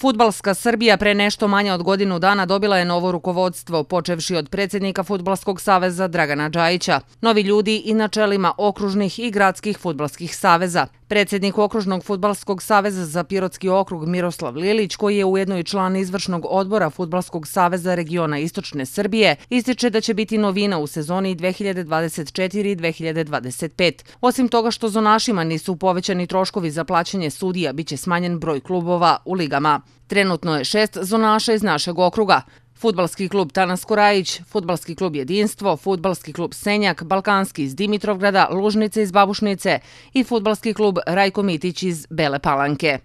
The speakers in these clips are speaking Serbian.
Futbalska Srbija pre nešto manje od godinu dana dobila je novo rukovodstvo, počevši od predsjednika Futbalskog saveza Dragana Đajića. Novi ljudi i na čelima okružnih i gradskih futbalskih saveza. Predsednik Okružnog futbalskog saveza za Pirotski okrug Miroslav Lilić, koji je ujedno i član izvršnog odbora Futbalskog saveza regiona Istočne Srbije, ističe da će biti novina u sezoni 2024 i 2025. Osim toga što zonašima nisu povećani troškovi za plaćanje sudija, biće smanjen broj klubova u ligama. Trenutno je šest zonaša iz našeg okruga. Futbalski klub Tanas Kurajić, Futbalski klub Jedinstvo, Futbalski klub Senjak, Balkanski iz Dimitrovgrada, Lužnice iz Babušnice i Futbalski klub Rajko Mitić iz Bele Palanke.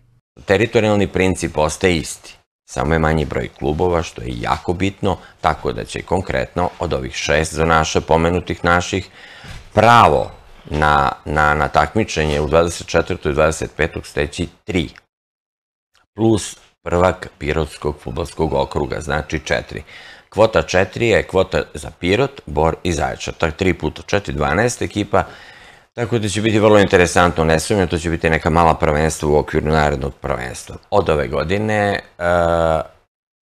Teritorijalni princip ostaje isti, samo je manji broj klubova što je jako bitno, tako da će konkretno od ovih šest za naše pomenutih naših pravo na, na, na takmičenje u 24. i 25. steći 3, plus prvak Pirotskog futbolskog okruga, znači četiri. Kvota četiri je kvota za Pirot, Bor i Zaječar. Tak, tri puta četiri, 12 ekipa, tako da će biti vrlo interesantno, ne sumnjam, to će biti neka mala prvenstva u okviru narednog prvenstva. Od ove godine e,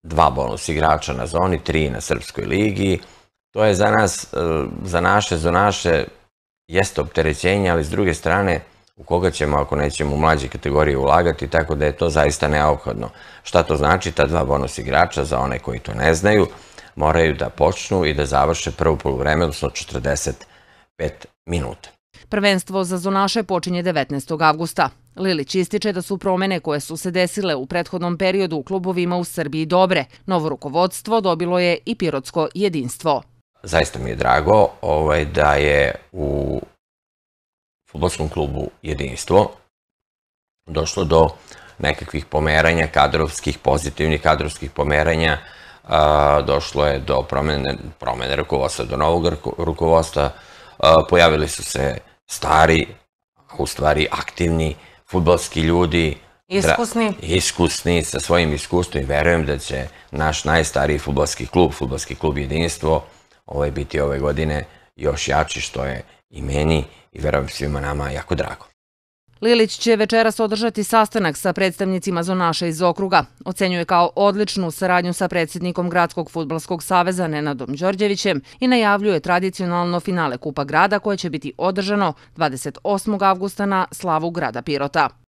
dva bonus igrača na zoni, tri na Srpskoj ligi. To je za nas, e, za naše, za naše, jeste opterećenje, ali s druge strane, u koga ćemo ako nećemo u mlađe kategorije ulagati, tako da je to zaista neophodno. Šta to znači? Ta dva bonus igrača, za one koji to ne znaju, moraju da počnu i da završe prvo polovreme, odnosno 45 minuta. Prvenstvo za zonaše počinje 19. avgusta. Lilić ističe da su promene koje su se desile u prethodnom periodu u klubovima u Srbiji dobre. Novo rukovodstvo dobilo je i pirotsko jedinstvo. Zaista mi je drago ovaj, da je u futbolskom klubu Jedinstvo došlo do nekakvih pomeranja kadrovskih, pozitivnih kadrovskih pomeranja, došlo je do promene, promene rukovodstva, do novog rukovodstva, pojavili su se stari, u stvari aktivni futbalski ljudi, Iskusni. Dra, iskusni, sa svojim iskustvom i verujem da će naš najstariji futbalski klub, futbalski klub Jedinstvo, ovaj biti ove godine još jači, što je i meni i verujem svima nama jako drago. Lilić će večeras održati sastanak sa predstavnicima zonaša iz okruga. Ocenjuje kao odličnu saradnju sa predsjednikom Gradskog futbalskog saveza Nenadom Đorđevićem i najavljuje tradicionalno finale Kupa grada koje će biti održano 28. avgusta na slavu grada Pirota.